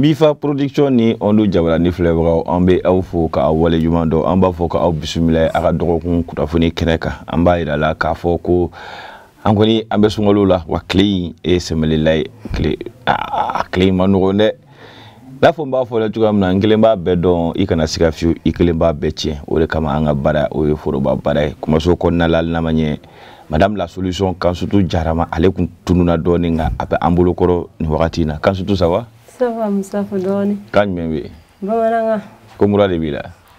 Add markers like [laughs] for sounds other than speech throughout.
mifa production ni an do jabarani filɛbagaw an be aw fo k'a wale dɔ an b'a fɔ ka aw bisimila a ka dɔgɔkun kunnafoni kɛnɛ kan an b'a la k'a fɔ ko an kɔni an la wa clean e sɛmɛlila lay kile a kile ma nɔgɔn dɛ n'a fo la b'a fɔla cogoya min na n kelen b'a bɛɛ dɔn i kana siga fiyewu i o de kama an bara baara o ye foroba baara ye kumaso kɔnɔna la hali n'a manye madame la solution kansutu jarama ale kun tununa dɔɔni nka a bɛ an bolokɔrɔ nin wagati na kansutu ça va ça va musa fo dɔɔni kan jumɛn ko murade bila b'i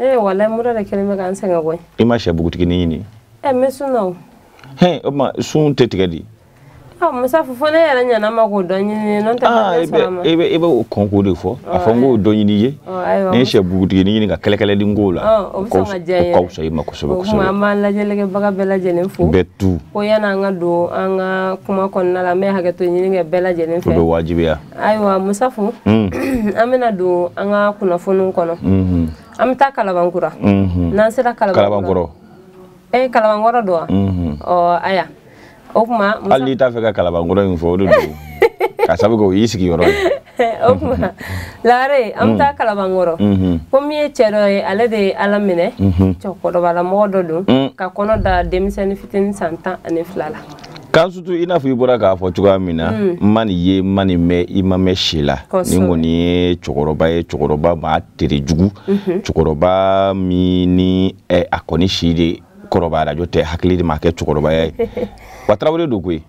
la ee walayi mura de kɛlen bɛ k'an sɛgɛn koyi i ma sɛ bugutiginin ɲini ɛ n bɛ sun tetigadi musa fofo ne yɛrɛ ɲana ma k'o dɔ ɲini n'o tɛ ma sɔrɔ ma. i bɛ o kɔn k'o de fɔ a fɔ n k'o dɔ ɲini i ye ne ye sɛ bugutigini ɲini ka kɛlɛkɛlɛli n k'o la o ka fisa i ma kosɛbɛ kosɛbɛ. o tuma an b'an lajɛlikɛbaga bɛɛ lajɛlen fo. bɛɛ tu. ko yanni an ka don an ka kuma kɔnɔna la n bɛ hakɛto ɲini kɛ bɛɛ lajɛlen fɛ. o bɛ wajibiya. ayiwa musa fo. an bɛna don an ka kunnafoniw kɔnɔ. an bɛ taa kalabankura. n'an sera kalabankura. kalabankɔrɔ. e kalabankɔrɔ don wa. ɔ mm. [clears throat] mm-hmm. mm-hmm. eh, mm-hmm. oh, aya. o kuma hali n'i t'a fɛ ka kalabankɔrɔ in fɔ o de don ka sabu kɛ o y'i sigiyɔrɔ ye o kuma lare an bɛ mm. taa kalabankɔrɔ mm-hmm. ko min ye cɛ dɔ ye ale de ye ala minɛ mm-hmm. cɛkɔrɔbalamɔgɔ dɔ don mm. ka kɔnɔ da denmisɛnnin fitinin san tan ani fila la kan sutu i n'a fɔ i bɔra k'a fɔ cogoya min na mm. n ma nin ye n ma nin mɛn i ma mɛn si la nin kɔni ye cɛkɔrɔba ye cɛkɔrɔba maa terejugu mm-hmm. cɛkɔrɔba min ni a kɔni si de kɔrɔbaya arajo tɛ hakili de ma kɛ cɛkɔrɔbaya ye wa tarawele don koyi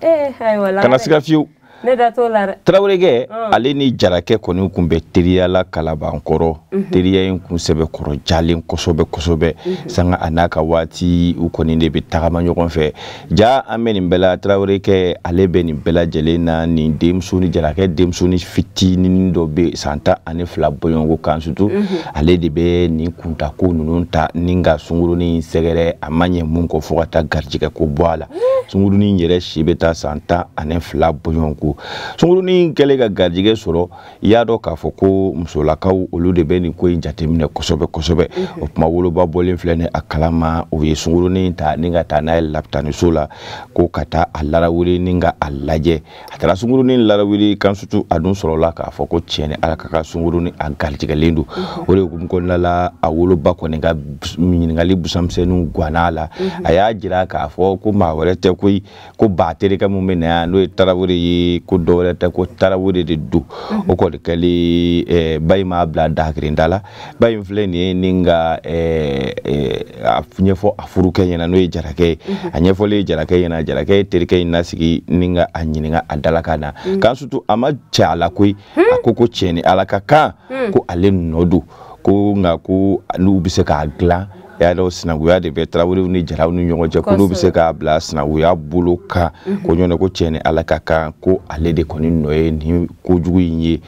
eh, kana siga fiyewu ne da t'o la dɛ tarawelekɛ ale ni jarakɛ kɔni kun bɛ teriyala kalabankɔrɔ teriya in kun sɛbɛkɔrɔ jalen kosɛbɛ kosɛbɛ sanga a n'a ka waati u kɔni de bɛ tagama ɲɔgɔn fɛ ja an bɛ nin bɛɛ la tarawelekɛ ale bɛ nin bɛɛ lajɛlen na nin denmuso ni jarakɛ denmuso ni fitinin dɔ bɛ san tan ani fila bɔɲɔgɔnko kan sutu ale de bɛ nin kuntako ninnu ta ni ka sungurunin in sɛgɛrɛ a ma ɲɛ mun kɔ fo ka taa garijɛgɛ ko bɔ a la sungurunin yɛrɛ si bɛ taa san tan ani fila bɔɲɔgɔnko sunkurunugu sunkurunin kɛlen ka garijɛgɛ sɔrɔ i y'a dɔn k'a fɔ ko musolakaw olu de bɛ nin ko in jateminɛ kosɛbɛ kosɛbɛ o kuma woloba bɔlen filɛ ni a kalama o ye sunkurunin ta ni ka taa n'a ye lapitaniso la ko ka taa a larawele ni ka a lajɛ a taara sunkurunin larawele kan sutu a dun sɔrɔla k'a fɔ ko tiɲɛ ni ala ka ka sunkurunin a garijɛgɛlen don o de hukumu kɔnɔna la a woloba kɔni ka ɲininkali busamisɛnninw gan'a la a y'a jira k'a fɔ ko maa wɛrɛ tɛ koyi ko baa terikɛ min bɛ na yan n'o ye tarawele ye ko dɔwɛrɛ tɛ ko tarabu de do o kɔni kɛli ba in m'a bila dahakirinda la ba in filɛ nin ye ni ka ɲɛfɔ a furukɛ ɲɛna n'o ye jarakɛ ye a ɲɛfɔlen ye jarakɛ ɲɛna jarakɛ ye terikɛ in nasigi ni ka a ɲininka a na k'an sutu a ma cɛ a la koyi a ko ko tiɲɛ ni ala ka kan ko ale nɔ don ko nka ko n'u bɛ se k'a dilan y'a mhm. dɔn mhm. mhm. sinankunya de bɛ tarawelew ni jaraw ni ɲɔgɔn cɛ kulu n'u se k'a bila sinankunya bolo kan ko ɲɔnɔ ko cɛ ni ala ka kan ko ale de kɔni nɔ ye nin kojugu in ye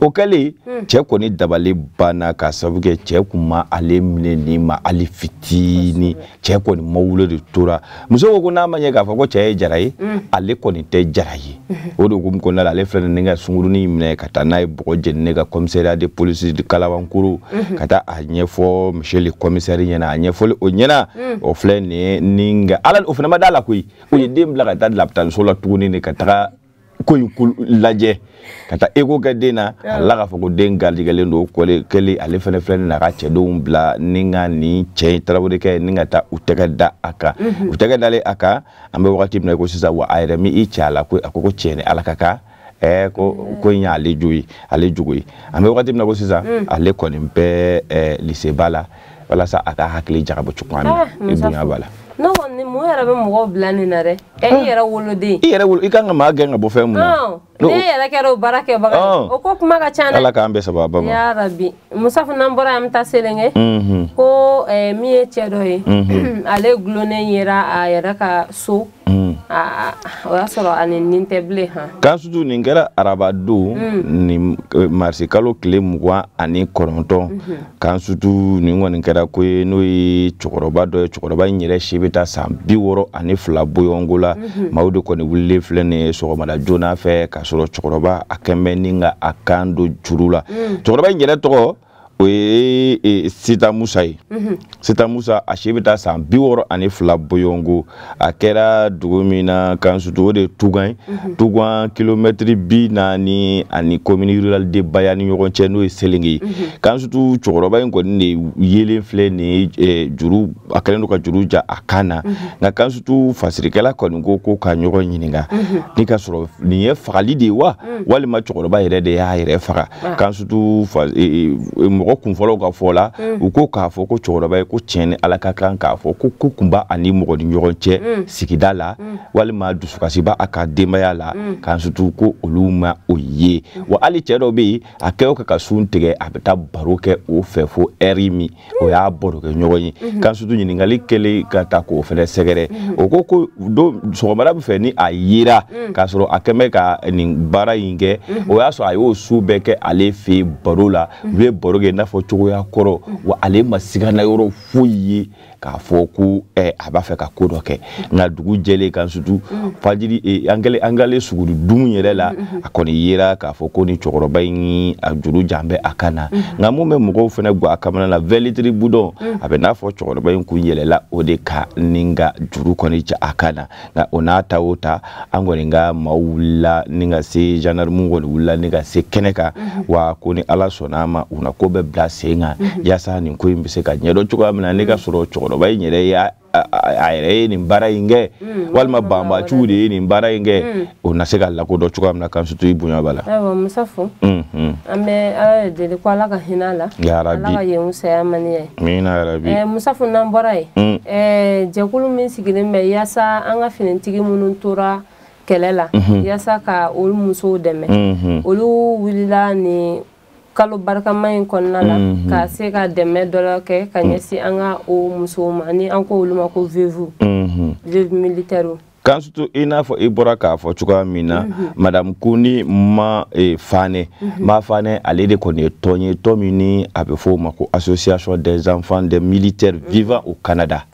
o kɛlen cɛ kɔni dabali banna k'a sababu kɛ cɛ kun ale minɛ ni ma hali fitini cɛ kɔni ma wolo de tora muso ko ko n'a ma ɲɛ k'a fɔ ko cɛ ye jara ye ale kɔni tɛ jara ye o de hukumu kɔnɔna la ale filɛ nin ka sunkurunin minɛ ka taa n'a ye bɔgɔ jeni ne ka commissariat de police de kalabankoro ka taa a ɲɛfɔ monsieur le commissaire ɲɛna ɲɛfɔli mm. o ɲɛna o filɛ nin ye ni nka ala o fana ma d'a la koyi o ye den bila ka taa lapitaniso la tuguni de ka taga ko in lajɛ ka taa eko kɛ den na ala k'a fɔ ko den garijɛgɛlen don kɔle kelen ale fana filɛ nin na ka cɛdenw bila ni ka nin cɛ in tarawelekɛ ni ka taa u tɛgɛ da a kan u tɛgɛ dalen a kan an bɛ wagati min na ko sisan wa a yɛrɛ i cɛ a la ko a ko ko ni ala ka kan ko ko in y'ale jo ye ale jogo ye an wagati min na ko sisan ale kɔni liseba la walasa ah, ah. a ka hakili jagabɔ cogoya min na dunya b'a la ne kɔni mun yɛrɛ bɛ mɔgɔw bila nin na dɛ ɛ i yɛrɛ woloden i yɛrɛ wolo i kan ka maa gɛn ka bɔ fɛn mun na ne yɛrɛ kɛra o baara kɛbaga o ko kuma ka ca dɛ ala k'an bɛɛ sababa ma yarabi musafu n'an bɔra yan an bɛ taa selenkɛ ko min ye cɛ dɔ ye ale gulonnen yera ah, a yɛrɛ ka so mm-hmm. Ah, o y'a sɔrɔ ani nin tɛ bilen han. kansutu nin kɛra arabadon mm. nin eh, marisi kalo tile mugan ani kɔnɔntɔn kansutu mhm. nin kɔni kɛra ko ye n'o ye cɛkɔrɔba dɔ ye cɛkɔrɔba in yɛrɛ si bɛ taa san bi wɔɔrɔ ani fila bɔɲɔgɔnko la mhm. maaw de kɔni wulilen filɛ nin ye sɔgɔmada joona fɛ k'a sɔrɔ cɛkɔrɔba a kɛnbɛ ni ka a kan don juru la mm. cɛkɔrɔba in yɛrɛ tɔgɔ. o ye e, sita musa ye sita musa a si bɛ taa san bi wɔɔrɔ ani fila boyongo a kɛra dugu min na kansutu o de ye tugan ye tugan kilomɛtiri bi naani ani komini rural de baya ni ɲɔgɔn cɛ n'o ye selenge ye kansutu cɛkɔrɔba in kɔni de yelen filɛ nin ye juru a kɛlen don ka juru ja a kan na nka kansutu fasirikɛla kɔni ko ko ka ɲɔgɔn ɲininka ni ka sɔrɔ nin ye fagali de ye wa walima cɛkɔrɔba yɛrɛ de y'a yɛrɛ faga kansutu e, e, mɔgɔ mɔgɔ kunfɔlɔw ka fɔ la mm. u ko k'a fɔ ko cɛkɔrɔba ye ko tiɲɛ ni ala ka kan k'a fɔ ko ko kun ani mɔgɔ ni ɲɔgɔn cɛ mm. sigida la mm. walima dusukasi b'a ka denbaya la k'a sutu ko olu ma o ye wa hali cɛ dɔ bɛ yen a kɛ o kɛ ka sun tigɛ a bɛ taa baro kɛ o fɛ fo ɛri min o y'a baro ɲɔgɔn ye mm-hmm. k'a sutu ɲininkali kɛlen ka taa k'o fana sɛgɛrɛ mm-hmm. o ko ko don sɔgɔmada bɛ fɛ ni a yera k'a sɔrɔ a kɛn bɛ ka nin baara in kɛ mm-hmm. o y'a sɔrɔ a y'o su bɛɛ kɛ ale fɛ baro la u ye baro kɛ n'a fɔ cogoya kɔrɔ wa ale ma siga na yɔrɔ foyi ye k'a fɔ ko eh, a b'a fɛ ka ko dɔ kɛ nka dugu jɛlen kan sutu fajiri eh, an kɛlen suguri dun yɛrɛ la a kɔni yera k'a fɔ ko ni cɛkɔrɔba in a juru jan bɛ a kan na nka mun bɛ mɔgɔw fana guwa a kamana na vɛlitiri budɔn a bɛ n'a fɔ cɛkɔrɔba in kun yɛlɛla o de ka ni ka juru kɔni ja a kan na nka o n'a ta o ta an kɔni ka maaw wulila ni ka se zandarmu kɔni wulila ni ka se kɛnɛ kan wa ko ni ala sɔnna a ma u na ko bɛɛ bɛ bila sen kan mhm. yaasa nin ko in bɛ se ka ɲɛdɔn cogoya min na ne ka sɔrɔ cɛkɔrɔba in yɛrɛ y'a a yɛrɛ ye nin baara in kɛ mhm. walima banbaciw de ye nin baara in kɛ mhm. o na se ka lakodɔn cogoya min na kan sutu i bonya b'a la. ayiwa musa fo. an bɛ ala de deli ko ala ka hinɛ a la. yarabi ala ka yen saya man di ye. amina yarabi. ɛɛ musa fo n'an bɔra yen. ɛɛ jɛkulu min sigilen bɛ yaasa an ka finitigi minnu tora kɛlɛ la yaasa ka olu musow dɛmɛ olu wulila ni kalo barikama in kɔnɔna la mm -hmm. ka se ka dɛmɛ dɔ la kɛ ka mhm. ɲɛsin an ka o musow ma ni an ko olu ma ko vevu mm militaire vevu militɛriw kansutu i n'a fɔ i bɔra k'a fɔ cogoya min na mhm. madamu kuni ma e, fane mhm. ma fane ale de kɔni ye tɔn ye tɔn min ni a bɛ fɔ o ma ko association des enfants des militaires vivants vivant au canada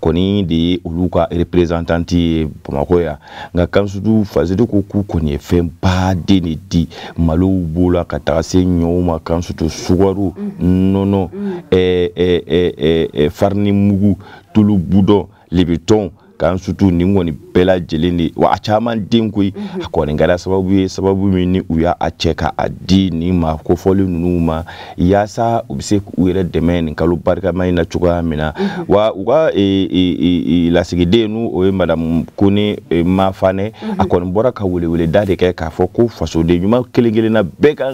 kɔni de ye olu ka representanti ye bamakɔ yan nka kamisutu fasedi ko k'u kɔni ye fɛn baden de di malow b'o la ka taga se ɲɔw ma kamisutu sugaro mm. nɔnɔ mm. eh, eh, eh, farini mugu tulu budɔn lebitɔn k'an sutu ni kɔni bɛɛ lajɛlen wa a caman den koyi a sababu ye sababu mi ni u y'a cɛ mhm. e, e, e, mhm. k'a di nin ma kofɔli ninnu ma yaasa u bɛ se k'u yɛrɛ dɛmɛ nin kalo barikama in na cogoya mina na wa u ka lasigiden n'u o e, madamu kuni mafanɛ a kɔni bɔra ka weleweleda de kɛ k'a fɔ ko fasoden ɲuman kelen-kelenna bɛɛ kan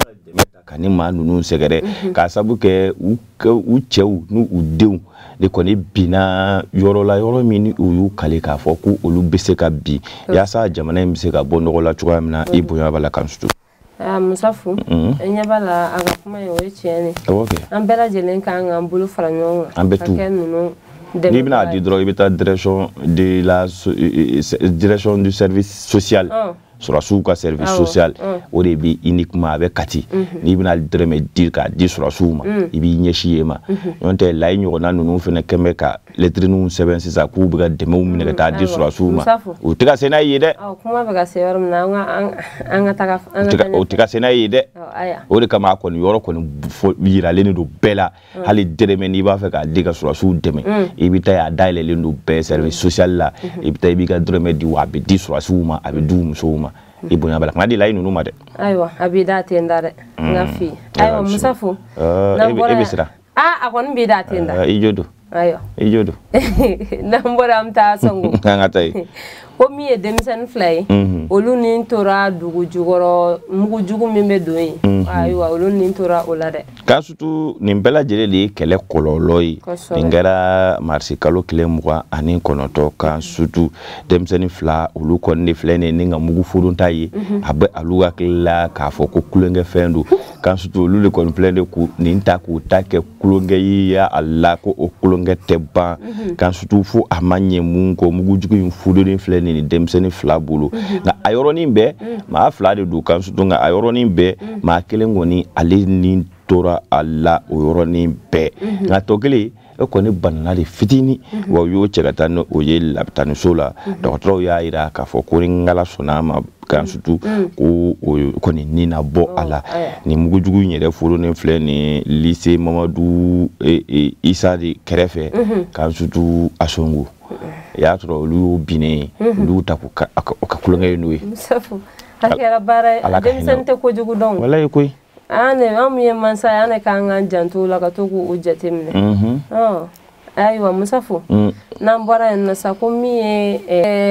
ka ni maa ninnu sɛgɛrɛ mhm. k'a sabu kɛ u cɛw n'u u denw de kɔni binna yɔrɔ la yɔrɔ min u y'u kale k'a fɔ ko olu bɛ se ka bin yaasa jamana in bɛ se ka bɔ nɔgɔ la cogoya min na i bonya b'a la kan sutu. musafu mhm. e ɲɛ b'a la a ka kuma in o ye tiɲɛ de ye an bɛɛ lajɛlen k'an k'an bolo fara ɲɔgɔn kan ka kɛ ninnu n'i bɛna a di dɔrɔn i bɛ taa direction de la e, e, direction du service social. sɔrɔsiw ka service social o de bɛ uniquement a bɛ kati n'i bɛna dɔrɔmɛ di k'a di sɔrɔsiw ma i b'i ɲɛsin yen ma n'o tɛ layi ɲɔgɔnna ninnu fana kɛlen ka lɛtirininw sɛbɛn sisan k'u bɛ ka dɛmɛw minɛ ka taa di sɔrɔsiw ma u tɛ ka se ye dɛ u tɛ ka se ye dɛ o de kama a kɔni yɔrɔ kɔni yiralen don bɛɛ la hali dɛrɛmɛ n'i b'a fɛ k'a di ka sɔrɔsiw dɛmɛ i bɛ taa y'a dayɛlɛnlen don bɛɛ service social la i bɛ taa i b'i ka dɔrɔmɛ di wa a bɛ di sɔrɔsiw ma a bɛ di musow ma i bonya bala kana di la nunu ma dɛ ayiwa a b'i da ten da dɛ mm. n ka fi ayiwa musafu eh, n'an bɔra e a a ah, kɔni b'i da ten da eh, i jo do ayiwa i jo do [laughs] n'an bɔra an bɛ taa sɔngo an [laughs] ka taa [laughs] yen komi ye denmisɛnnin fila ye olu ni tora dugu jukɔrɔ mugu jugu min bɛ don ye ayiwa olu ni tora o la dɛ k'a sutu nin bɛɛ lajɛlen de ye kɛlɛ kɔlɔlɔ ye nin kɛra marisi kalo tile mugan ani kɔnɔtɔ kan sutu denmisɛnnin fila olu kɔni de filɛ nin ye ni ka mugu fodon ta ye a bɛ olu hakili la k'a fɔ ko kulonkɛfɛn don [laughs] kan sutu olu de kɔni filɛ de k'u nin ta k'u ta kɛ kulonkɛ ye ya a la ko o kulonkɛ tɛ ban kan sutu fo a ma ɲɛ mun kɔ mugujugu in fodonin filɛ nin ni nin denmisɛnnin fila bolo mhm. nka a yɔrɔnin bɛɛ mhm. maa fila de don kan sutu nka a yɔrɔnin bɛɛ mhm. maa kelen kɔni ale ni tora a la o yɔrɔnin bɛɛ nka tɔ kelen e kɔni banana de fitini wa u y'o cɛ ka taa ni o ye labitaniso la dɔgɔtɔrɔw y'a yira k'a fɔ ko ni nkala sɔnna a ma kan sutu ko o kɔni ni na bɔ a la nin mugujugu in yɛrɛ foro filɛ nin lise mamadu e, e, isa de kɛrɛfɛ kan sutu asongo y'a sɔrɔ olu y'u binnen olu ta ka kulonkɛ ye n'o ye a kɛra baara denmisɛnnin tɛ kojugu dɔn walayi an ne an ye man sa ane ka ngan jantu la ka to k'o jate minɛ ayiwa musafo mm. n'an bɔra yen sa ko min ye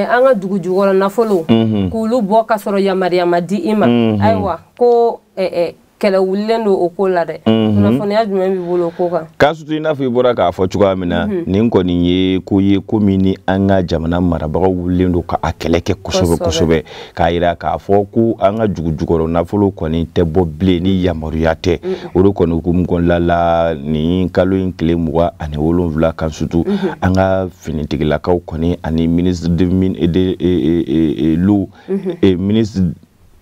an ka dugu jukɔrɔ nafolo k'olu bɔ ka sɔrɔ yamaruyama di i ma ayiwa ko kɛlɛ wulilen don o ko la dɛ kunnafoniya jumɛn b'i bolo o ko kan k'a i n'a fɔ i bɔra k'a fɔ cogoya min na nin kɔni ye ko ye ko min ni an ka jamana marabagaw wulilen don k'a kɛlɛ kɛ kosɛbɛ kosɛbɛ k'a yira k'a fɔ ko an ka jugujugɔrɔ nafolo kɔni tɛ bɔ bilen ni yamaruya tɛ o de kɔni hukumu kɔnɔna la nin kalo in tile mugan ani wolonwula kan sutu mm-hmm. an ka finitigilakaw kɔni ani ministre de mine de e, e, e, lu mm-hmm. ministre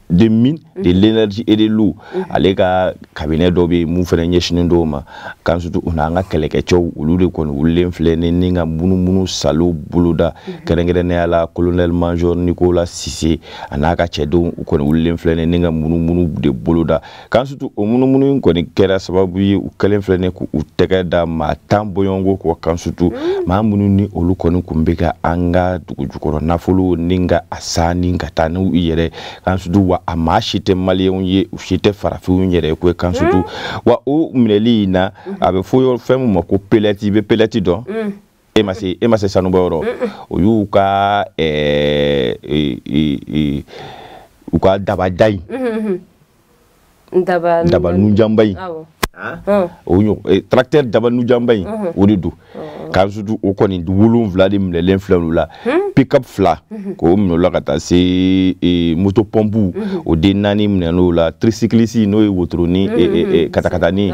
des mines de mhm. l'énergie et de l'eau mhm. ale ka kabinɛ dɔ bɛ mun fana ɲɛsinen dɔw ma kan sutu u n'an ka kɛlɛkɛcɛw olu de kɔni wulilen filɛ ni ni ka munumunu salo boloda mhm. kɛrɛnkɛrɛnnenya la colonel major nicola sise a n'a ka cɛdenw u kɔni wulilen filɛ ni ni ka munumunu de boloda kan sutu o munumunu in kɔni kɛra sababu ye u kɛlen filɛ ni k'u tɛgɛ da maa tan bɔɲɔgɔnko kɔ kan sutu maa minnu ni olu kɔni tun bɛ ka an ka dugujukɔrɔ nafolo ni ka a sanni ka taa n'u yɛrɛ kan sutu wa wa a maa si tɛ maliyɛnw ye u si tɛ farafinw yɛrɛ ko kan sutu hmm. wa o minɛli in na hmm. a bɛ fɔ fɛn min ma ko pelɛti i bɛ pelɛti dɔn hmm. e ma se e ma se sanubɔ yɔrɔ o y'u ka u ka dabada e, e, e, in daba nunjanba in tracteur dabanu janba in o de don k'an sutu o kɔni wolonfila de minɛlen filɛ olu la pickup fila k'o minɛ olu la ka taa se moto pɔnpu o den naani minɛlen o la tricyclisi n'o ye wotoro ni katakatani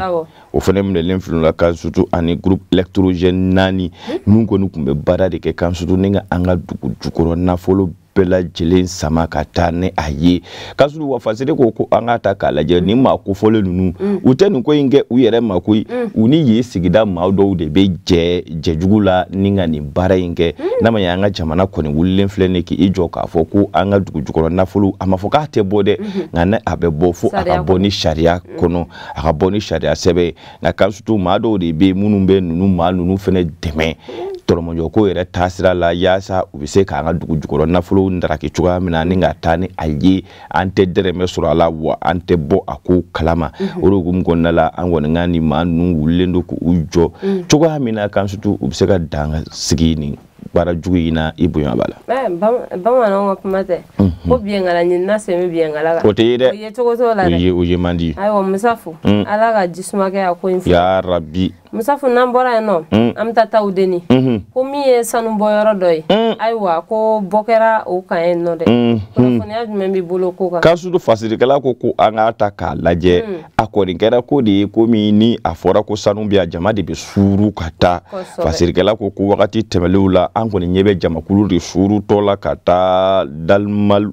o fana minɛlen filɛ olu la k'an sutu ani groupe électrogène naani ninnu kɔni tun bɛ baara de kɛ k'an sutu ni ka an ka dugu jukɔrɔ nafolo bela jilin sama ka taa ni a ye k'a sɔrɔ wafasere ko ko an ka ta k'a lajɛ nin maa kofɔlen ninnu mm. u tɛ nin ko in kɛ ma ko mm. ye sigida maa dɔw de be je jɛjugu la ni ka nin baara in n'a ma ɲɛ an ka jamana kɔni wulilen filɛ nin k'i jɔ k'a fɔ ko an ka dugu jukɔrɔ nafolo a ma fɔ k'a tɛ bɔ dɛ nka ne a bɛ bɔ fo a ka bɔ ni sariya kɔnɔ a ka bɔ ni sariya sɛbɛn ye nka de be munumbe nunu bɛ ninnu maa ninnu tɔrɔmɔjɔko yɛrɛ taasira la yaasa u bɛ se k'an ka dugu jukɔrɔ nafolo ndaraki cogoya min na ni ka taa ni a ye an tɛ dɛrɛmɛ sɔrɔ a la wa an tɛ bɔ a ko kalama o mhm. de hukumu kɔnɔna la an kɔni ka nin maa ninnu wulilen don k'u jɔ mhm. cogoya min na kan sutu u bɛ se ka dan sigi nin baara jugu ina na i bonya b'a la. bamananw ka kuma tɛ ko biyɛnkala ɲinina sen bɛ biyɛnkala kan o tɛ ye dɛ o ye cogo t'o la dɛ o ye o ye man di. ayiwa musafu mm. ala ka jisuma kɛ a ko in fɛ. yaarabi. musafu n'an bɔra yen nɔ mm. an bɛ taa taw deni ko min ye sanubɔyɔrɔ dɔ ye mm. ayiwa ko bɔ kɛra o kan yen nɔ dɛ kunnafoniya jumɛn b'i bolo ko kan. kasudu fasirikɛla ko ko an k'a ta k'a lajɛ a kɔni kɛra ko de ye ko min ni a fɔra ko sanu bɛ yan jama de bɛ suuru ka taa fasirikɛla ko ko wagati tɛmɛlenw la ni an kɔni ɲɛ bɛ jamakulu de surutɔ la ka taa dalimal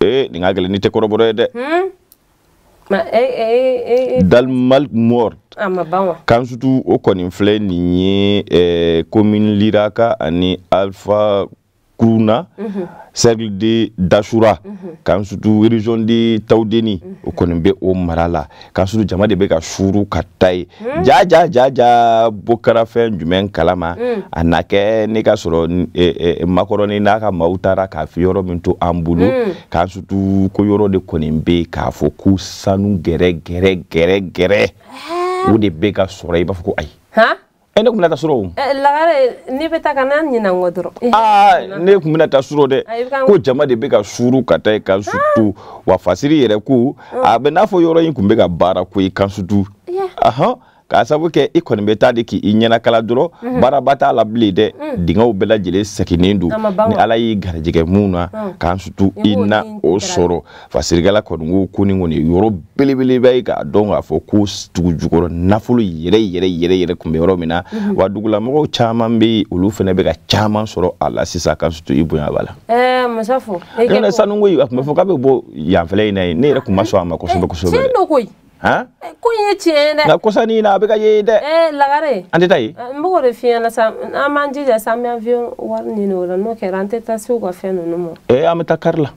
ee nin ka gɛlɛn ni tɛ e ye dɛ hmm? e, e, e, dalmal mort ama ah, kansutu o kɔni filɛ ni ye eh, komin liraka ani alpha kuruna mm -hmm. cercle de dashura mm -hmm. k'an sutu region de tawdeni mm -hmm. o kɔni o mara k'an sutu jama de bɛ ka suru ka taa ye mm -hmm. ja ja ja ja bɔ kɛra fɛn kalama mm -hmm. a na kɛ ne ka sɔrɔ eh, eh, e, makɔrɔni n'a ka maaw k'a fɔ yɔrɔ min an bolo mm -hmm. k'an sutu ko yɔrɔ de kɔni bɛ k'a fɔ ko sanu gɛrɛ gɛrɛ gɛrɛ gɛrɛ ah. o de bɛ ka sɔrɔ i b'a fɔ Eh, eh, ah, ne tun bɛna taa surɔ lagare n'i ah, bɛ taa ka na ɲinan kɔ dɔrɔn. aa ne tun bɛna taa surɔ dɛ ko jama de bɛ ka suru ka taa i kan sutu ah! wa fasiri yɛrɛ ko a bɛ n'a fɔ yɔrɔ in tun bɛ ka baara ko i kan sutu k'a sabu kɛ i kɔni bɛ taa de k'i ɲɛnakala dɔrɔn mm -hmm. baaraba t'a la bilen dɛ mm. dingɛw bɛɛ lajɛlen sɛginen don ni ala y'i garijɛgɛ mun na mm. k'an sutu i na o sɔrɔ fasirikɛla kɔni ko ko ni kɔni yɔrɔ belebeleba ye k'a dɔn mhm. k'a fɔ ko dugujukɔrɔ nafolo yɛrɛ yɛrɛ yɛrɛ yɛrɛ tun bɛ yɔrɔ min na wa dugulamɔgɔw caman bɛ yen olu fana bɛ ka caman sɔrɔ a la sisan k'an sutu i bonya b'a la. ɛɛ eh, musa fo. e kɛ ko in a tun bɛ fɔ k'a bɛ bɔ yanfɛlɛ in na yen ne yɛrɛ tun ma sɔn a eh, ma kosɛbɛ eh, kosɛbɛ. tiɲɛ don koyi. Eh, ko in ye tiɲɛ ye dɛ nka kosani na a bɛ ka ye dɛ eh, lagare an tɛ taa yen eh, n b'o de f'i ɲɛna sa an b'an jija sa an bɛ avion wari ɲini o la n'o kɛra an tɛ taa se u ka fɛn ninnu ma ee an bɛ taa kari la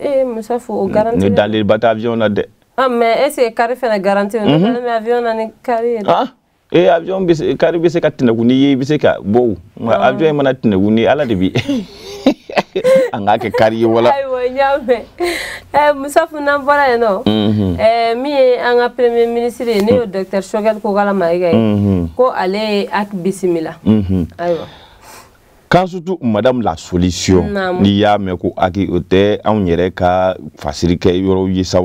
ee muso fo o garanti ne dalen ba tɛ avion na dɛ ah, mais est ce que kari fɛnɛ garanti ne mhm. fɛnɛ bɛ avion na ni kari ye dɛ ah, ee avion bɛ se kari bɛ se ka tɛnɛku ni ye i bɛ se ka bɔ o nka ah. avion in mana tɛnɛku ni ala de bi [laughs] an k'a kɛ kari ye wala n y'a mɛn musafu n'an bɔra yen nɔ mhm. eh, min ye an premier ministre ye ne y'o docteur sokɛli kokala mayiga ye mhm. ko ale ye aki bisimila mhm. aywa kan sutu madamu la solution n'i y'a mɛn ko aki o tɛ anw yɛrɛ ka fasiri kɛ yɔrɔw ye sa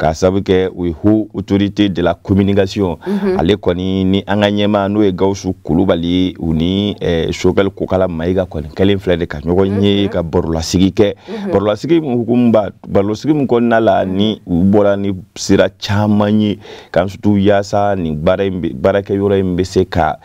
k'a sabu kɛ ye ho autorité de la communication mm -hmm. ale kɔni ni an ka ɲɛma n'o ye gawusu kulubali ye u ni eh, sokɛli kokala mayiga kɔni kɛlen filɛ de ka ɲɔgɔn ye mm -hmm. ka barolasigi kɛ mm -hmm. barolasigi hukumu ba barolasigi min kɔnɔna la mhm. mhm. ni u bɔra ni sira caman ye kan yaasa nin baarakɛ yɔrɔ in bɛ se ka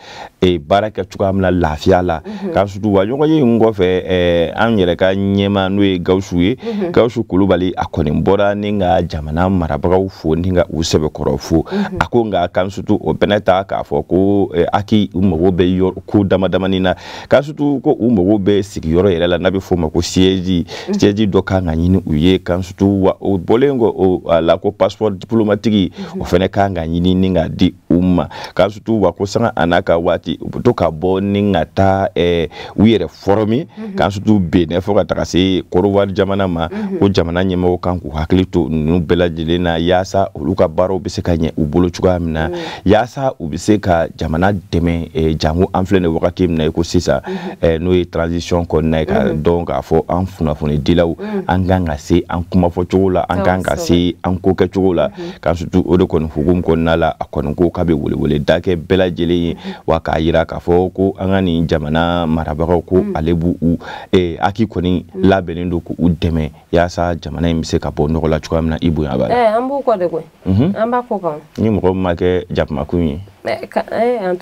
eh, baara kɛ cogoya min na lafiya la mhm. kan sutu wa ɲɔgɔn ye in kɔfɛ eh, an yɛrɛ ka ɲɛma n'o ye gawusu ye gawusu kulubali a kɔni bɔra ni ka jamana marabagaw fo ni ka u sɛbɛkɔrɔ fo a ko nka kansutu o fɛnɛ ta k'a fɔ ko aki u mago bɛ yɔrɔ ko dama damani na kansutu ko u mago bɛ sigiyɔrɔ yɛrɛ la n'a bɛ fɔ o ma ko siège mm dɔ kan ka ɲini u ye kansutu wa o bɔlen kɔ a la ko passeport diplomatique mhm. o fɛnɛ kan ka ɲini ni ka di u ma kansutu wa ko sanga a n'a ka waati u bɛ to ka bɔ ni ka taa eh, u yɛrɛ fɔrɔmi mhm. k'an sutu benɛ fɔɔ ka taga se kɔrɔwari jamana ma mhm. ko jamana ɲɛmɔgɔ kan k'u hakili to nunu bɛɛ na y'asa olu ka baaraw be se ka ɲɛ u bolo cogoya min na mhm. y'asa u be se ka jamana dɛmɛ eh, jango an filɛ ni wagati min na i ko sisan eh, n'o ye transition kɔnɔna ye ka dɔn k'a fɔ an dilaw an kan ka se an kumafɔcogo la an kan ka se an kokɛcogo la k'an sutu o de kɔni hukumu kɔnɔna la a kɔni ko ka be welewele da kɛ bɛɛ ye wa k'a yira k'a fɔ ko an ka nin jamana marabagaw lamɛnbagaw ko mm. ale b'u u eh, haki kɔni mm. labɛnnen do k'u dɛmɛ yaasa jamana in be se ka bɔ nɔgɔ la cogoya min na i bonya b'a la eh, an b'u kɔ de koyi mm -hmm. an b'a kɔ kan ni mɔgɔ min ma kɛ jakumakun ye eh, eh,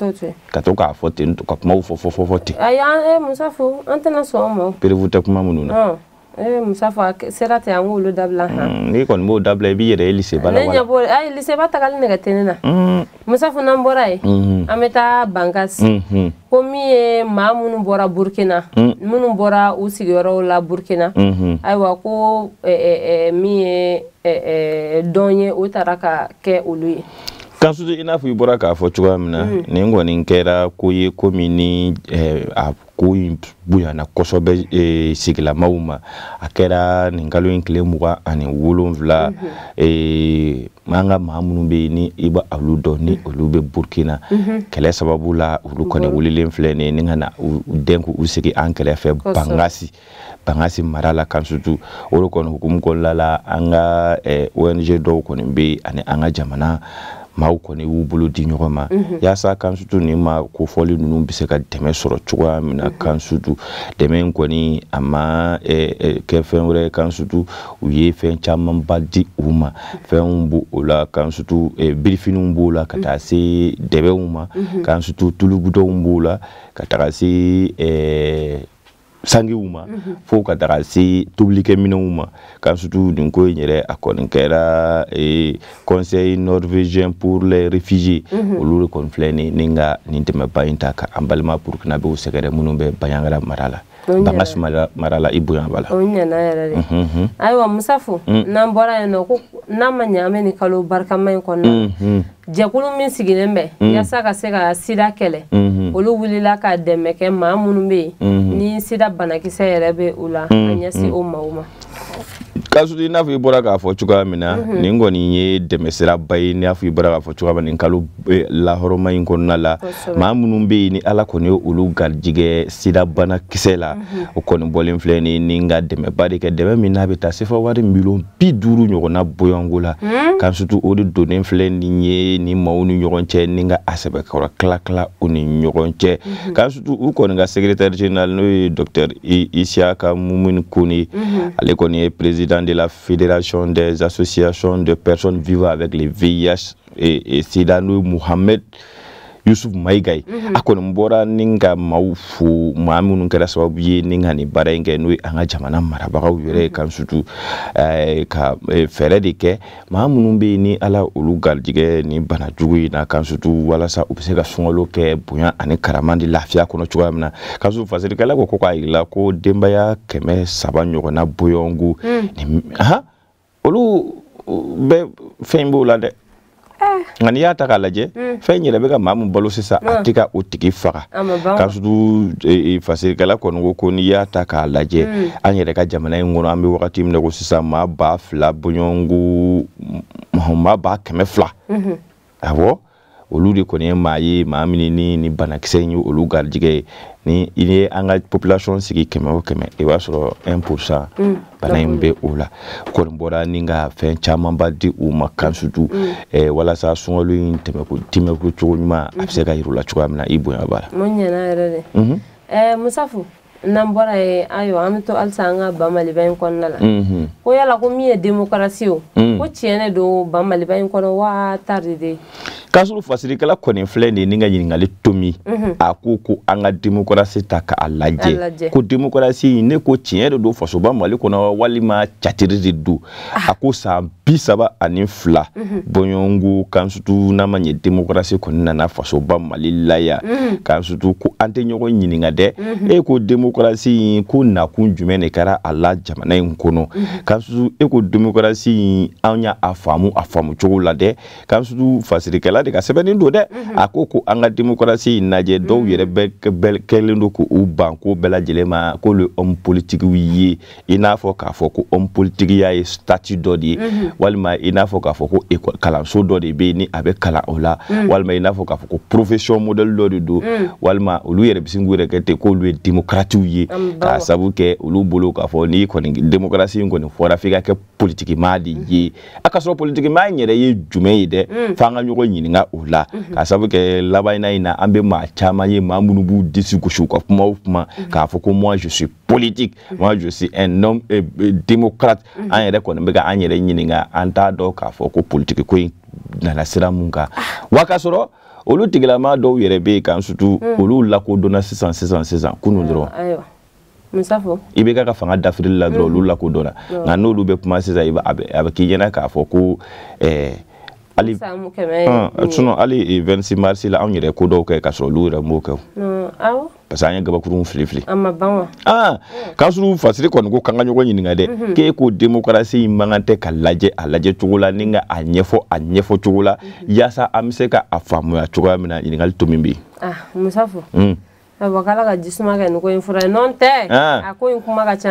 ka to k'a fɔ ten ka kumaw fɔ fɔ fɔ ten ayi eh, musa fo an tɛna sɔn o ma perewu tɛ kuma minnu na Musafa sera tɛ an k'olu dabila han. N'i kɔni b'o dabila i b'i yɛrɛ ye liseba la wala. Ne ɲɛ b'o la liseba tagali nɛgɛ tɛ ne na. Musa fana bɔra yen. An bɛ taa Bankasi. Ko min ye maa minnu bɔra Burukina. Minnu hmm, bɔra u sigiyɔrɔw la hmm. Burukina. Ayiwa ko eh, eh, eh, min ye dɔn ye o taara ka kɛ olu ye kasudi mm. i eh, n'a fɔ i bɔra k'a fɔ cogoya min na nin kɔni kɛra ko ye eh, min ni a ko in bonyana kosɛbɛ sigilamaw ma a kɛra nin kalo in tile ani wolonfila mm-hmm. eh, an ka maa minnu bɛ yen ni iba bɛ olu dɔn ni olu mm. bɛ burukina mm-hmm. sababu la ulu kone wulilen filɛ nin ye ni ka na u usiki ankele fe bangasi bangasi marala la kan sutu o de kɔni hukumu kɔnɔna la an ka eh, ong do kone mbi ani anga jamana maaw kɔni y'u bolo di ɲɔgɔn ma yaasa kansutu nin ma kofɔli ninnu bɛ se ka dɛmɛ sɔrɔ cogoya min kansutu dɛmɛ kɔni a ma kɛ fɛn wɛrɛ kansutu u ye fɛn camanba di u ma fɛnw b' o la kansutu birifiniw b'o la ka taa se dɛbɛw ma kansutu tulugudɔw b'o la ka taga se sangi uma mhm. fo ka taga tublike tobilikɛminɛw uma ka sutu nin ko in a kɔni kɛra e, conseil norvégien pour les réfugiés mm -hmm. olu le kɔni filɛ ni ka nin tɛmɛba in ta ka an balima burukinabew sɛgɛrɛ minnu bɛ bayangara mara la daŋasi marala i bonya b'a la o ɲana yɛrɛ de mm-hmm, mm-hmm. ayiwa musafo mm. n'an bɔra yen nɔ ko n'an ma ɲa an bɛ kalo barikama in kɔnɔna mm-hmm. jɛkulu min sigilen bɛ mm. yaasa ka se ka sida kɛlɛ olu wulila ka dɛmɛ ma munu minnu ni sida banakisɛ yɛrɛ bɛ u la ka ɲɛsin o maaw ma kasu di nafu ibora i bɔra k'a fɔ cogoya min na mhm. nin ye dɛmɛsiraba ye n'a fɔ i bɔra k'a fɔ cogoya min nin kalo eh, lahɔrɔma in kɔnɔna la ma minnu bɛ ni ala kɔni ye olu sida bana kisɛ la mhm. o kɔni bɔlen filɛ ni ni ka dɛmɛba de kɛ dɛmɛ min n'a wari miliyɔn pi duuru ɲɔgɔnna na la mhm. kansutu o de donnen filɛ nin ye ni ma ni ɲɔgɔn nche ninga asebe kora kla kla uni u nche ɲɔgɔn cɛ kansutu u kɔni ka sekretɛri jeneral n'o ye dɔktɛr kuni mumuni kone ale kɔni ye prezidan de la Fédération des associations de personnes vivant avec les VIH et, et Sidanou Mohamed, yusuf maigai mm -hmm. bɔra ni ka maw fo maa minnu sababu ye ninga ni barenge nui anga in kɛ n'o ye an ka jamana mhm. marabagaw eh, ka eh, feredike kɛ maa ni ala ulugal jige ni banajugu na kan wala sa upiseka sungolo ke bunya ane karamandi lafya kuna karama mna lafiya kɔnɔ lako kukwa na kan sutu fasirikɛla ko ko k'a yirila ko denbaya kɛmɛ saba ɲɔgɔnna boyɔngo olu bɛ fɛn la dɛ nka eh. n'i y'a ta k'a lajɛ hmm. fɛn yɛrɛ bɛ ka maa min balo sisan a hmm. tɛ ka o tigi faga ah, ka sutu eh, eh, fasirikɛla kɔni ko ko n'i y'a ta k'a lajɛ hmm. an yɛrɛ ka jamana in kɔnɔ an bɛ wagati min na ko sisan maa ba fila bɔɲɔgɔnko maa ba kɛmɛ fila mhm. awɔ oludi de maye ye ni ni banakisɛ in ye olu garijɛgɛ ni i anga population sigi keme o keme i b'a sɔrɔ un pour mm, bana imbe bɛ mm. e, o mm-hmm. la kɔni bɔra ni ka fɛn camanba di u ma mm. sutu walasa sunkalo in tɛmɛko tɛmɛko cogo ɲuman a bɛ se ka yir'u la cogoya min na i bonya b'a la. mun ɲɛna yɛrɛ de. ɛɛ musafu. n'an bɔra ye ayo an bɛ to halisa an ka ban maliba in kɔnɔna la ko yala ko min ye demokarasi o ko tiɲɛ ne don ban maliba in kɔnɔ waa tari de k'a sɔrɔ fasirikɛla kɔni filɛ nin ye ni ka ɲininkali tomi a ko ko an ka demokarasi ta k'a lajɛ ko demokarasi in ne ko tiɲɛ de don fasoba mali kɔnɔ walima catiri de don ah. a ko san bi saba ani fila bɔɲɔgɔnko kan sutu n'a ma ɲɛ demokarasi kɔni nana fasoba mali la yan kan sutu ko an tɛ ɲɔgɔn ɲininka dɛ e ko demokarasi in ko nakun jumɛn de kɛra a la jamana in kɔnɔ kan sutu e ko demokarasi in an y'a faamu a faamu cogo la dɛ kan sutu fasirikɛla Mhm. jamana mhm. de ka sɛbɛnni don dɛ a ko ko an ka demokrasi lajɛ dɔw yɛrɛ kɛlen do mhm. k'u ban ko bɛɛ lajɛlen ma k'olu homme politikiw ye i n'a fɔ k'a fɔ ko homme politikiya ye stati dɔ de ye walima i n'a fɔ k'a fɔ ko kalanso dɔ de bɛ yen ni a bɛ kalan o la walima i n'a fɔ k'a fɔ ko profession modèle dɔ de don walima olu yɛrɛ bɛ sin k'u yɛrɛ kɛ ten k'olu ye démocratiw ye k'a sabu kɛ olu bolo k'a fɔ n'i kɔni démocratie in kɔni fɔra f'i ka kɛ politikimaa de ye a ka sɔrɔ politikimaa in yɛrɛ ye jumɛn ye dɛ f'an ka ɲɔgɔn ɲininka jɛnga o la mhm. k'a sabu kɛ laban na in na an bɛ ye maa minnu b'u disi gosi u ka kuma o mhm. k'a fɔ ko moi je suis mhm. moi je suis un homme eh, démocrate an yɛrɛ kɔni bɛ an yɛrɛ ɲininka an t'a dɔn k'a ko politiki ko in nana sira mun kan ah. wa olu tigilama dɔw yɛrɛ bɛ yen kan sutu mm. olu lakodɔnna sisan sisan sisan kunun ah, dɔrɔn musafo i bɛ ka ka fanga dafirili la dɔrɔn mm. olu lakodɔnna nka n'olu bɛ kuma sisan a bɛ k'i ɲɛna k'a fɔ ko ɛɛ ali sinɔn ah, hali vɛnsi marisi la anw yɛrɛ ko dɔw kɛ ka sɔrɔ olu yɛrɛ m'o kɛ parce an ye gabakurun filifili fili ah, k'a fasiri kɔni ko k'an ka ɲɔgɔn ɲininga dɛ mhm. k'e ko demokarasi in man tɛ ka lajɛ a lajɛ cogo la ni ka a ɲɛfɔ a ɲɛfɔ cogo la mhm. yaasa an bɛ se ka a faamuya cogoya min na to min be ah, musa mm. k'ala ka jisuma kɛ nin ko in fura ye nɔn tɛ a ko in kuma ka ca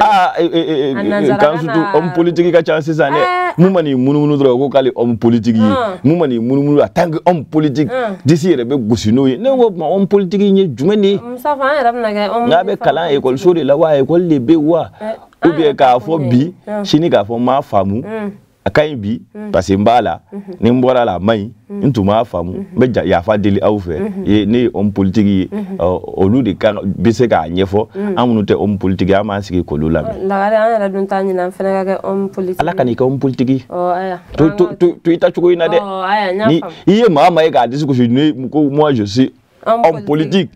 kan sutu homme politique ka ca sisan dɛ mun ma nin ma nin munumunu a tant que homme politique disi yɛrɛ bɛ kalan école de la wa école de bɛ wa ou eh. bien ah, k'a fɔ bi sini k'a fɔ m'a faamu hmm. Mm-hmm. a mm-hmm. mm-hmm. uh, ka ɲi bi parce n b'a la ni n bɔra la a ma ɲi n tun m'a faamu n bɛ yafa deli aw fɛ ye ne ye homme politique ye olu de ka bɛ se k'a ɲɛfɔ an minnu tɛ homme politique ye an b'an sigi k'olu lamɛn. lagare an yɛrɛ dun t'a ɲinɛ an fana ka kɛ homme politique. ala ka n'i kɛ homme politique. to to to to i ta cogo in na dɛ. ni i ye maa maa ye k'a disi gosi ne ko moi je suis homme politique.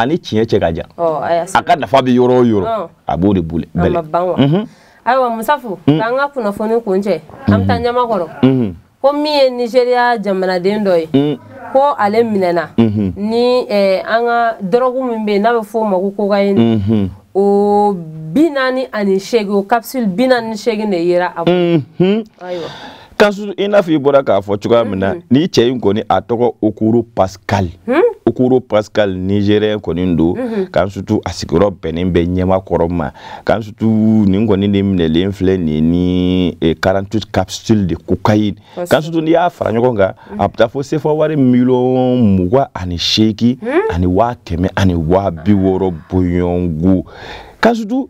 ani tiɲɛ cɛ ka jan. a ka nafa bɛ yɔrɔ o yɔrɔ a b'o de bɛlɛ. ayiwa musafu hmm. kanga ka kunnafoni kun amta an koro taa hmm. ɲamakɔrɔ hmm. ko miye ye jamana jamanaden dɔ ko ale minɛna ni an ka dɔrɔgu min bɛ yen n'a bɛ f'o ma ko kokayini o binani naani ani seegin o kapsule binani naani ni seegin de yera a bolo kansu i n'a fɔ i bɔra k'a fɔ cogoya min na mm-hmm. ni cɛ in kɔni a tɔgɔ okoro pascal hmm? okoro pascal nigérien kɔni don mm-hmm. kansutu a sigiyɔrɔ bɛnnen bɛ ɲɛmakɔrɔ ma kansutu nin kɔni de minɛlen filɛ nin ye ni eh, quarante capsule de cocaïne kansutu n'i y'a fara ɲɔgɔn kan a bɛ taa fɔ sefa wari miliyɔn mugan ani seegin hmm? ani waa kɛmɛ ani waa bi wɔɔrɔ bonyɔngo kansutu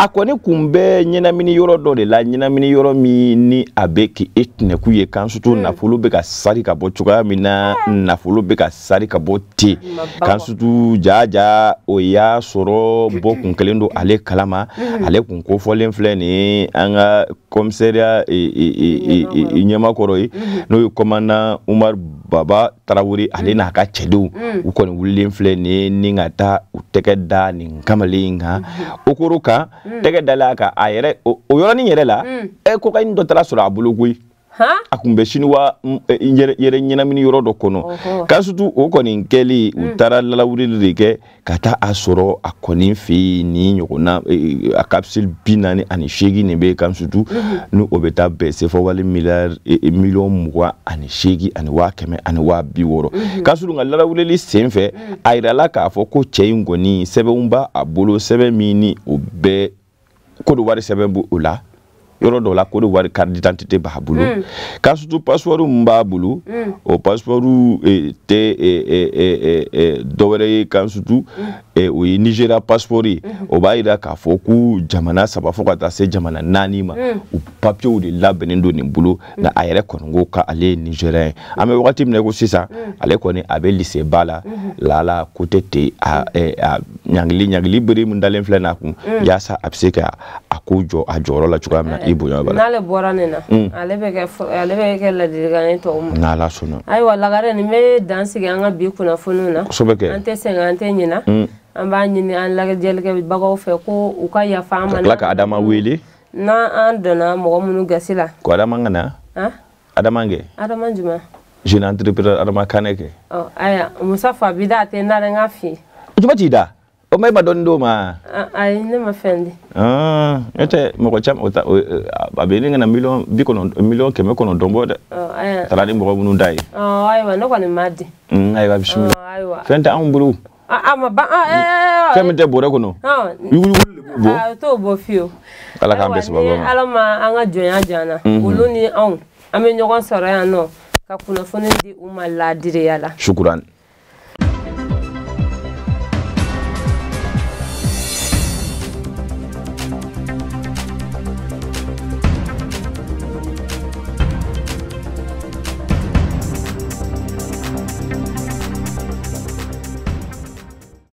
a kɔni kun bɛ ɲɛnamini yɔrɔ dɔ de la ɲɛnamini yɔrɔ min ni a bɛ k'e tinɛku ye kan sutu mm. nafolo bɛ ka sari ka bɔ cogoya min na mm. nafolo bɛ ka sari ka bɔ ten kan sutu jaja o y'a sɔrɔ bɔ kun kelen do ale kalama ale kun kofɔlen filɛ nin an ka komisɛriya ɲɛmakɔrɔ ye mhm. n'o ye kɔmanda umar baba tarawure ale n'a ka cɛdenw u kɔni wulilen filɛ nin ye ni ka taa u tɛgɛ da nin kamalen in kan o koro kan tɛgɛ dala a kan a yɛrɛ o yɔrɔnin yɛrɛ la ɛ kokaɲi dɔ taara sɔrɔ a bolo koyi a kun bɛ siniwa mm, eh, yɛrɛ ɲɛnamini yɔrɔ dɔ kɔnɔ k'a sutu o kɔni kɛli u taara lalawuleli de kɛ ka taa a sɔrɔ a kɔni fɛ yen ni ɲɔgɔnna a kapsule bi naani ani seegin nin bɛ kan sutu ni o eh, eh, bɛ taa mm-hmm. bɛn sefawale miliyɔn mugan ani seegin ani waa kɛmɛ ani waa bi wɔɔrɔ mm-hmm. k'a nka lalawuleli sen fɛ mm. a yirala k'a fɔ ko cɛ in kɔni sɛbɛnw b'a bolo sɛbɛn min ni o bɛɛ kodowari sɛbɛn b'o la yɔrɔ dɔ la ko de wari carte d'identité b'a bolo mm. ka sutu passeport min b'a bolo mm. o passeport eh, tɛ eh, eh, eh, e, e, dɔwɛrɛ ye ka sutu mm. eh, o ye nigeria passeport ye mm. o b'a yira k'a fɔ ko jamana saba fɔ ka taa se jamana naani ma mm. o papiyew de labɛnnen don nin bolo mm. na a yɛrɛ kɔni ko ka ale ye nigeria ye an bɛ wagati min na ko sisan mm. ale kɔni a bɛ lycée ba la mm. lala kote te a, eh, a ɲagili ɲagili bere min dalen filɛ n'a kun mm. yaasa a bɛ se ka a ko jɔ a jɔyɔrɔ la cogoya min na i bonya b'a la n'ale bɔra nin na ale bɛ kɛ ale bɛ kɛ ladilikan ye tɔw ma n'ala sɔnna ayiwa lagare nin bɛ dan sigi an ka bi kunnafoniw na kosɛbɛ kɛ an tɛ sɛgɛn an tɛ ɲina an b'a ɲini an lajɛlikɛbagaw fɛ ko u ka yafa an ma ka tila ka adama hmm. wele n'an donna mɔgɔ minnu gasi la ko adama ka na adama kɛ adama juma jeune entrepreneur adama kanɛ kɛ oh, ayiwa musa fa bi da a tɛ n da dɛ n k'a f'i ye juma t'i da o mai ma don do ma ai ah, ah, ne ma fendi ah ete mo cham o abeni ngana million bi ko million keme ko don de oh, ah tara ni mo munu dai ah oh, ai wa no ko madi mm ai wa bismillah oh, ai wa fenta am bulu ah, ah ma ba eh, eh, eh fem te bore ko no ah wulu wulu bo ah to bo fio ala ka be sababa ma an jonya jana wulu mm-hmm. ni on ame nyogon soro ya no ka kunafoni di umma ladire yala shukran